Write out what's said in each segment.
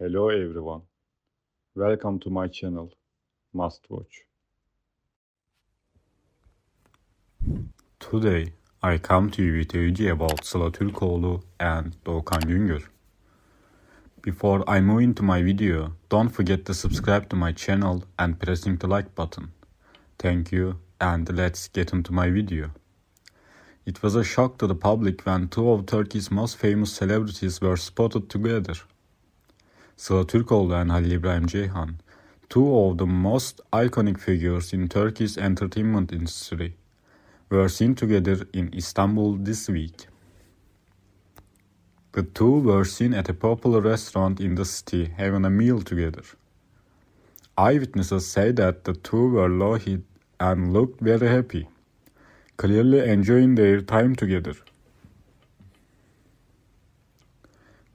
Hello everyone. Welcome to my channel, Must Watch. Today I come to you with a video about Sıla Türkoğlu and Doğukan Güngör. Before I move into my video, don't forget to subscribe to my channel and pressing the like button. Thank you and let's get into my video. It was a shock to the public when two of Turkey's most famous celebrities were spotted together – Sıla Türkoğlu and Halil İbrahim Ceyhan, two of the most iconic figures in Turkey's entertainment industry, were seen together in Istanbul this week. The two were seen at a popular restaurant in the city having a meal together. Eyewitnesses say that the two were low and looked very happy, clearly enjoying their time together.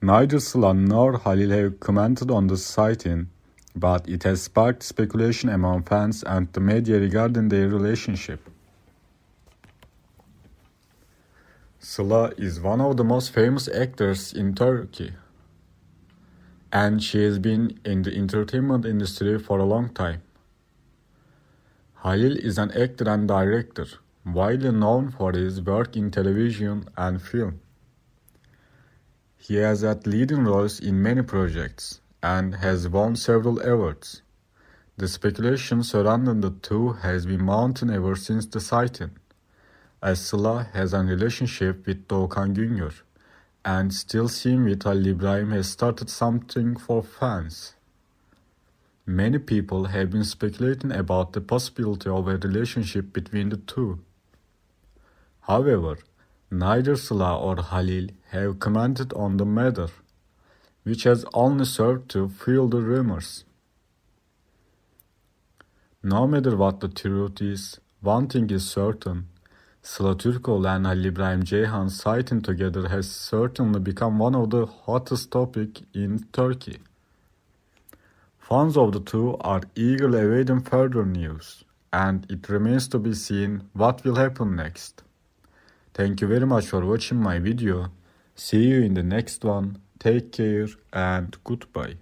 Neither Slan nor Halil have commented on the sighting, but it has sparked speculation among fans and the media regarding their relationship. Sıla is one of the most famous actors in Turkey. And she has been in the entertainment industry for a long time. Halil is an actor and director, widely known for his work in television and film. He has had leading roles in many projects and has won several awards. The speculation surrounding the two has been mounting ever since the sighting, as Sıla has a relationship with Doğukan Güngör, and still seeing with Ali Ibrahim has started something for fans. Many people have been speculating about the possibility of a relationship between the two. However, Neither Sulla or Halil have commented on the matter, which has only served to fuel the rumors. No matter what the truth is, one thing is certain. Sıla Türkoğlu and Halil İbrahim Ceyhan sighting together has certainly become one of the hottest topics in Turkey. Fans of the two are eagerly awaiting further news, and it remains to be seen what will happen next. Thank you very much for watching my video. See you in the next one. Take care and goodbye.